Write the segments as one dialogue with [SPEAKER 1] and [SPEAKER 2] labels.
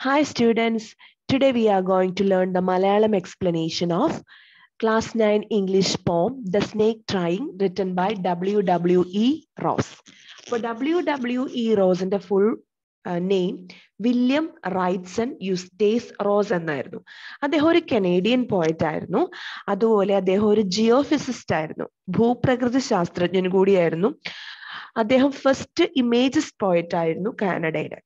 [SPEAKER 1] Hi students, today we are going to learn the Malayalam explanation of Class 9 English poem, The Snake Trying, written by W.W.E. Ross. For E e Rossന്റെ full name William Wrightson Eustace Ross എന്നായിരുന്നു അദ്ദേഹം ഒരു Canadian poet ആയിരുന്നു അതുപോലെ അദ്ദേഹം ഒരു geophysicist ആയിരുന്നു ഭൂപ്രകൃതി ശാസ്ത്രജ്ഞൻ കൂടിയായിരുന്നു അദ്ദേഹം ഫസ്റ്റ് ഇമേജസ് പോയറ്റ് ആയിരുന്നു കാനഡയുടെ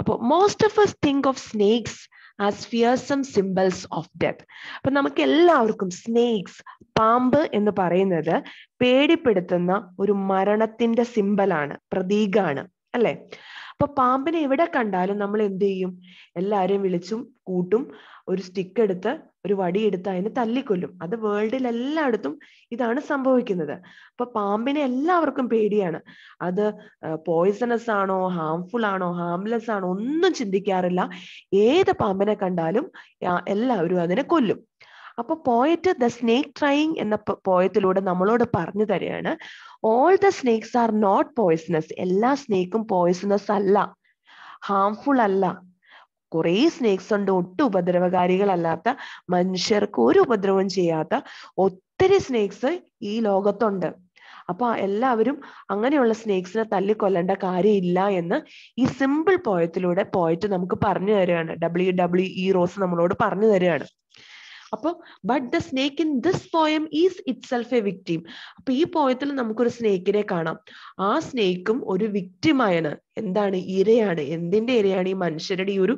[SPEAKER 1] അപ്പോൾ most of us think of snakes as fearsome symbols of death അപ്പൊ നമുക്ക് എല്ലാവർക്കും സ്നേക്സ് പാമ്പ് എന്ന് പറയുന്നത് പേടിപ്പെടുത്തുന്ന ഒരു മരണത്തിന്റെ സിംബലാണ് പ്രതീകമാണ് അല്ലെ അപ്പൊ പാമ്പിനെ എവിടെ കണ്ടാലും നമ്മൾ എന്ത് ചെയ്യും എല്ലാവരെയും വിളിച്ചും കൂട്ടും ഒരു സ്റ്റിക്ക് എടുത്ത് ഒരു വടി എടുത്ത് അതിനെ തല്ലിക്കൊല്ലും അത് വേൾഡിൽ എല്ലായിടത്തും ഇതാണ് സംഭവിക്കുന്നത് അപ്പൊ പാമ്പിനെ എല്ലാവർക്കും പേടിയാണ് അത് പോയിസണസ് ആണോ ഹാംഫുൾ ആണോ ഹാംലെസ് ആണോ ഒന്നും ചിന്തിക്കാറില്ല ഏത് പാമ്പിനെ കണ്ടാലും എല്ലാവരും അതിനെ കൊല്ലും അപ്പൊ പോയറ്റ് ദ സ്നേക്ക് ട്രൈയിങ് എന്ന പോയത്തിലൂടെ നമ്മളോട് പറഞ്ഞു തരികയാണ് all the snakes are not poisonous എല്ലാ സ്നേക്കും പോയിസണസ് അല്ല ഹാംഫുൾ അല്ല കുറെ സ്നേക്സ് ഉണ്ട് ഒട്ടും ഉപദ്രവകാരികളല്ലാത്ത മനുഷ്യർക്ക് ഒരു ഉപദ്രവം ചെയ്യാത്ത ഒത്തിരി സ്നേക്സ് ഈ ലോകത്തുണ്ട് അപ്പൊ എല്ലാവരും അങ്ങനെയുള്ള സ്നേക്സിനെ തല്ലിക്കൊല്ലേണ്ട കാര്യമില്ല എന്ന് ഈ സിമ്പിൾ പോയത്തിലൂടെ പോയിട്ട് നമുക്ക് പറഞ്ഞു തരികയാണ് W W E e Ross നമ്മളോട് പറഞ്ഞു തരികയാണ് അപ്പൊ but the snake in this poem is itself a victim അപ്പൊ ഈ പോയത്തിൽ നമുക്കൊരു സ്നേക്കിനെ കാണാം ആ സ്നേക്കും ഒരു വിക്ടിമായാണ് എന്താണ് ഇരയാണ് എന്തിന്റെ ഇരയാണ് ഈ മനുഷ്യരുടെ ഈ ഒരു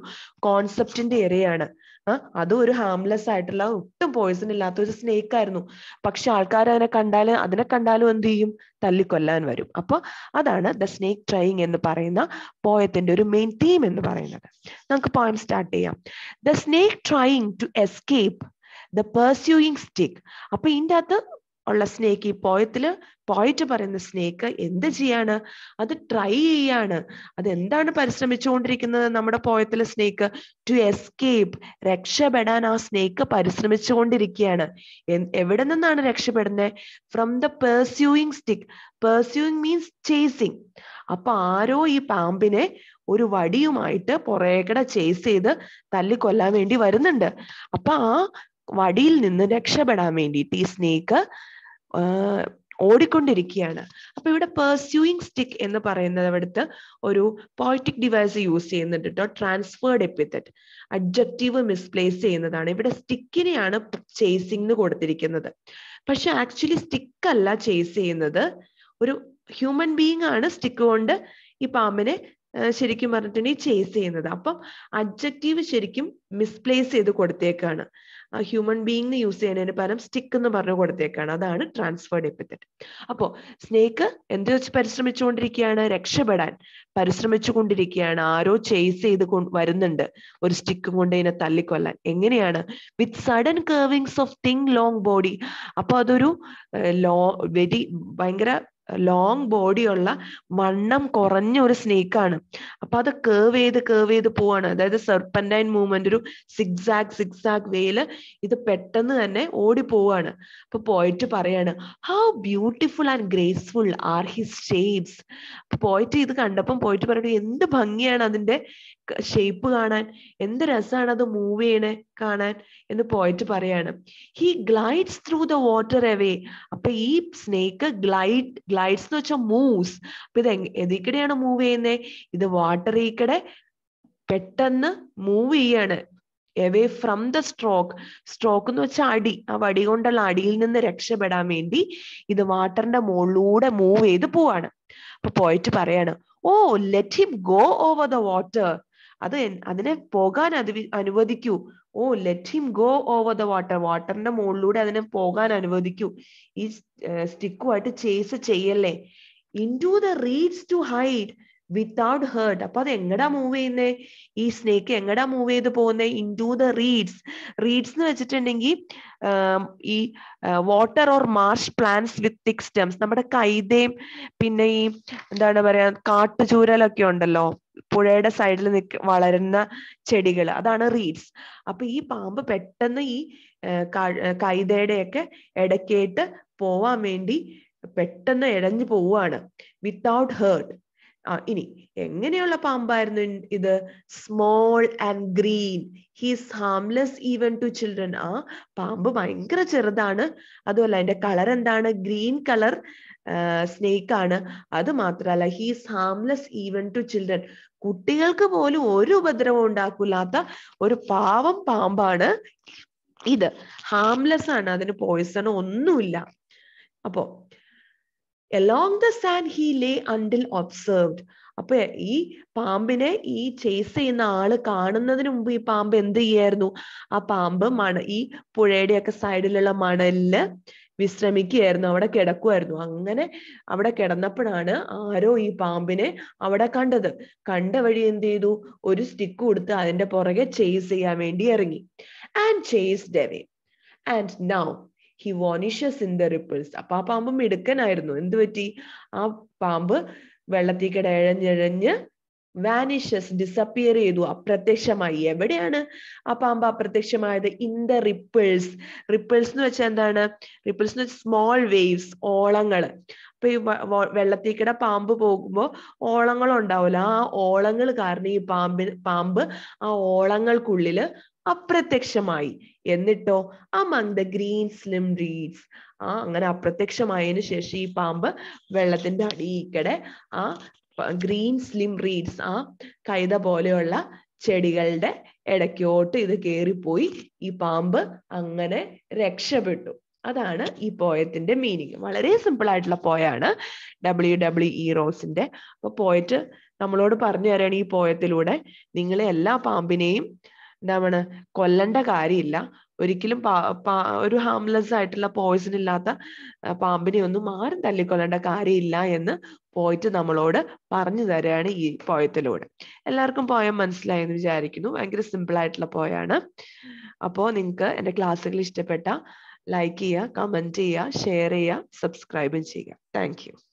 [SPEAKER 1] കോൺസെപ്റ്റിന്റെ ഇരയാണ് ആ അതും ഒരു ഹാംലെസ് ആയിട്ടുള്ള ഒട്ടും പോയിസൺ ഇല്ലാത്ത ഒരു സ്നേക്ക് ആയിരുന്നു പക്ഷെ ആൾക്കാർ അതിനെ കണ്ടാൽ അതിനെ കണ്ടാലും എന്ത് ചെയ്യും തല്ലിക്കൊല്ലാൻ വരും അപ്പോൾ അതാണ് ദ സ്നേക്ക് ട്രൈയിങ് എന്ന് പറയുന്ന പോയത്തിന്റെ ഒരു മെയിൻ തീം എന്ന് പറയുന്നത് നമുക്ക് പോയം സ്റ്റാർട്ട് ചെയ്യാം the snake trying to escape the pursuing stick അപ്പൊ ഇതിന്റെ അകത്ത് ഉള്ള സ്നേക്ക് ഈ പോയത്തിൽ പോയിട്ട് പറയുന്ന സ്നേക്ക് എന്ത് ചെയ്യാണ് അത് ട്രൈ ചെയ്യാണ് അത് എന്താണ് പരിശ്രമിച്ചുകൊണ്ടിരിക്കുന്നത് നമ്മുടെ പോയത്തിലെ സ്നേക്ക് ടു എസ്കേപ്പ് രക്ഷപ്പെടാൻ ആ സ്നേക്ക് പരിശ്രമിച്ചുകൊണ്ടിരിക്കുകയാണ് എവിടെ നിന്നാണ് രക്ഷപ്പെടുന്നത് from the pursuing stick pursuing means chasing അപ്പൊ ആരോ ഈ പാമ്പിനെ ഒരു വടിയുമായിട്ട് പുറകെ ചേസ് ചെയ്ത് തല്ലിക്കൊല്ലാൻ വേണ്ടി വരുന്നുണ്ട് അപ്പൊ ആ വടിയിൽ നിന്ന് രക്ഷപ്പെടാൻ വേണ്ടിയിട്ട് ഈ സ്നേക്ക് ഓടിക്കൊണ്ടിരിക്കുകയാണ് അപ്പൊ ഇവിടെ പെർസ്യൂയിങ് സ്റ്റിക്ക് എന്ന് പറയുന്നത് അവിടുത്തെ ഒരു പോയിറ്റിക് ഡിവൈസ് യൂസ് ചെയ്യുന്നുണ്ട് കേട്ടോ ട്രാൻസ്ഫേർഡ് എപ്പിത്തറ്റ് അഡ്ജക്റ്റീവ് മിസ്പ്ലേസ് ചെയ്യുന്നതാണ് ഇവിടെ സ്റ്റിക്കിനെയാണ് ചേസിംഗ് കൊടുത്തിരിക്കുന്നത് പക്ഷെ ആക്ച്വലി സ്റ്റിക്ക് അല്ല ചേസ് ചെയ്യുന്നത് ഒരു ഹ്യൂമൻ ബീങ് ആണ് സ്റ്റിക്ക് കൊണ്ട് ഈ പാമ്പിനെ ശരിക്കും പറഞ്ഞിട്ടുണ്ടെങ്കിൽ ചേസ് ചെയ്യുന്നത് അപ്പം അഡ്ജക്റ്റീവ് ശരിക്കും മിസ്പ്ലേസ് ചെയ്ത് കൊടുത്തേക്കാണ് ഹ്യൂമൻ ബീങ് യൂസ് ചെയ്യുന്നതിന് പകരം സ്റ്റിക്ക് എന്ന് പറഞ്ഞു കൊടുത്തേക്കാണ് അതാണ് ട്രാൻസ്ഫേർഡ് എപ്പിത്തറ്റ് അപ്പോ സ്നേക്ക് എന്ത് വെച്ച് പരിശ്രമിച്ചുകൊണ്ടിരിക്കുകയാണ് രക്ഷപ്പെടാൻ പരിശ്രമിച്ചു കൊണ്ടിരിക്കുകയാണ് ആരോ ചേസ് ചെയ്ത് വരുന്നുണ്ട് ഒരു സ്റ്റിക്കും കൊണ്ട് ഇതിനെ തല്ലിക്കൊല്ലാൻ എങ്ങനെയാണ് with sudden curvings of thin long body അപ്പൊ അതൊരു ലോ വെരി ഭയങ്കര ലോങ് ബോഡിയുള്ള വണ്ണം കുറഞ്ഞ ഒരു സ്നേക്കാണ് അപ്പൊ അത് കേവ് ചെയ്ത് കേവ് ചെയ്ത് പോവാണ് അതായത് സെർപ്പൻറ്റൈൻ മൂവ്മെന്റ് ഒരു സിക്സാഗ് സിക്സാഗ് വേയില് ഇത് പെട്ടെന്ന് തന്നെ ഓടി പോവാണ് അപ്പൊ പോയിട്ട് പറയാണ് how beautiful and graceful are his shapes അപ്പൊ പോയിട്ട് ഇത് കണ്ടപ്പം പോയിട്ട് പറയുന്നത് എന്ത് ഭംഗിയാണ് അതിന്റെ ഷേപ്പ് കാണാൻ എന്ത് രസമാണ് അത് മൂവ് ചെയ്യണേ കാണാൻ എന്ന് പോയിട്ട് പറയാണ് he glides through the water away അപ്പൊ ഈ സ്നേക്ക് ഗ്ലൈഡ് ഗ്ലൈഡ്സ് എന്ന് വെച്ചാൽ മൂവ്സ് അപ്പൊ ഇത് എതിക്കടെയാണ് മൂവ് ചെയ്യുന്നത് ഇത് വാട്ടറിക്കടെ പെട്ടെന്ന് മൂവ് ചെയ്യാണ് away from the stroke stroke എന്ന് വെച്ചാൽ അടി ആ വടി കൊണ്ടുള്ള അടിയിൽ നിന്ന് രക്ഷപ്പെടാൻ വേണ്ടി ഇത് വാട്ടറിന്റെ മുകളിലൂടെ മൂവ് ചെയ്ത് പോവാണ് അപ്പൊ പോയിട്ട് പറയാണ് oh let him go over the water അത് അതിനെ പോകാൻ അനുവി അനുവദിക്കൂ oh let him go over the water വാട്ടറിന്റെ മുകളിലൂടെ അതിനെ പോകാൻ അനുവദിക്കൂ ഈ സ്റ്റിക്കുമായിട്ട് ചേസ് ചെയ്യല്ലേ into the reeds to hide without hurt അപ്പൊ അത് എങ്ങടാ മൂവ് ചെയ്യുന്നേ ഈ സ്നേക്ക് എങ്ങടാ മൂവ് ചെയ്ത് പോകുന്നേ into the reeds reeds എന്ന് വെച്ചിട്ടുണ്ടെങ്കിൽ ഈ water or marsh plants with thick stems നമ്മുടെ കൈതയും പിന്നെ ഈ എന്താണ് പറയാ കാട്ടുചൂരലൊക്കെ ഉണ്ടല്ലോ പുഴയുടെ സൈഡിൽ നിൽക്ക വളരുന്ന ചെടികൾ അതാണ് റീഡ്സ് അപ്പൊ ഈ പാമ്പ് പെട്ടെന്ന് ഈ കൈതയുടെയൊക്കെ ഇടക്കേട്ട് പോവാൻ വേണ്ടി പെട്ടെന്ന് ഇഴഞ്ഞു പോവാണ് വിത്തൗട്ട് ഹേർട്ട് ഇനി എങ്ങനെയുള്ള പാമ്പായിരുന്നു ഇത് small and green he's harmless even to children ആ പാമ്പ് ഭയങ്കര ചെറുതാണ് അതുമല്ല അതിന്റെ കളർ എന്താണ് ഗ്രീൻ കളർ സ്നേക്ക് ആണ് അത് മാത്രല്ല he's harmless even to children കുട്ടികൾക്ക് പോലും ഒരു ഉപദ്രവം ഉണ്ടാക്കില്ലാത്ത ഒരു പാവം പാമ്പാണ് ഇത് ഹാംലെസ് ആണ് അതിന് പോയിസണോ ഒന്നുമില്ല അപ്പോ along the sand he lay until observed അപ്പൊ ഈ പാമ്പിനെ ഈ ചേസ് ചെയ്യുന്ന ആള് കാണുന്നതിന് മുമ്പ് ഈ പാമ്പ് എന്ത് ചെയ്യായിരുന്നു ആ പാമ്പ് മണ ഈ പുഴയുടെ ഒക്കെ സൈഡിലുള്ള മണലില് വിശ്രമിക്കുകയായിരുന്നു അവിടെ കിടക്കുമായിരുന്നു അങ്ങനെ അവിടെ കിടന്നപ്പോഴാണ് ആരോ ഈ പാമ്പിനെ അവിടെ കണ്ടത് കണ്ട വഴി എന്ത് ചെയ്തു ഒരു സ്റ്റിക്ക് കൊടുത്ത് അതിന്റെ പുറകെ ചേസ് ചെയ്യാൻ വേണ്ടി ഇറങ്ങി and chased away and now he vanishes in the ripples അപ്പൊ ആ പാമ്പ് മിടുക്കനായിരുന്നു എന്ത് പറ്റി ആ പാമ്പ് വെള്ളത്തിൽ കിടഴഞ്ഞഴഞ്ഞ് വാനിഷസ് ഡിസപ്പിയർ ചെയ്തു അപ്രത്യക്ഷമായി എവിടെയാണ് ആ പാമ്പ് അപ്രത്യക്ഷമായത് ഇൻ ദ റിപ്പിൾസ് റിപ്പിൾസ് എന്ന് വെച്ചാൽ എന്താണ് റിപ്പിൾസ് എന്ന് വെച്ചാൽ സ്മോൾ വേവ്സ് ഓളങ്ങൾ അപ്പൊ ഈ വെള്ളത്തിക്കട പാമ്പ് പോകുമ്പോൾ ഓളങ്ങൾ ഉണ്ടാവില്ല ആ ഓളങ്ങൾ കാരണം ഈ പാമ്പിന് പാമ്പ് ആ ഓളങ്ങൾക്കുള്ളിൽ അപ്രത്യക്ഷമായി എന്നിട്ടോ among the green slim reeds ആ അങ്ങനെ അപ്രത്യക്ഷമായതിനു ശേഷം ഈ പാമ്പ് വെള്ളത്തിന്റെ അടിയിക്കടെ ആ ഗ്രീൻ സ്ലിം റീഡ്സ് ആ കൈത പോലെയുള്ള ചെടികളുടെ ഇടയ്ക്കോട്ട് ഇത് കയറിപ്പോയി ഈ പാമ്പ് അങ്ങനെ രക്ഷപ്പെട്ടു അതാണ് ഈ പോയത്തിന്റെ മീനിങ് വളരെ സിമ്പിൾ ആയിട്ടുള്ള പോയാണ് ഡബ്ല്യു ഡബ്ല്യു ഇ റോസിന്റെ അപ്പൊ പോയിട്ട് നമ്മളോട് പറഞ്ഞു തരാണ് ഈ പോയത്തിലൂടെ നിങ്ങളെ എല്ലാ പാമ്പിനെയും എന്താണ് കൊല്ലണ്ട കാര്യമില്ല ഒരിക്കലും ഒരു ഹാംലെസ് ആയിട്ടുള്ള പോയിസൺ ഇല്ലാത്ത പാമ്പിനെ ഒന്നും ആരും തല്ലിക്കൊല്ലേണ്ട കാര്യമില്ല എന്ന് പോയിട്ട് നമ്മളോട് പറഞ്ഞു തരാണ് ഈ പോയത്തിലൂടെ എല്ലാവർക്കും പോയം മനസ്സിലായി എന്ന് വിചാരിക്കുന്നു ഭയങ്കര സിമ്പിൾ ആയിട്ടുള്ള പോയാണ് അപ്പോൾ നിങ്ങൾക്ക് എൻ്റെ ക്ലാസ്സുകൾ ഇഷ്ടപ്പെട്ട ലൈക്ക് ചെയ്യുക കമൻറ്റ് ചെയ്യുക ഷെയർ ചെയ്യുക സബ്സ്ക്രൈബും ചെയ്യുക താങ്ക്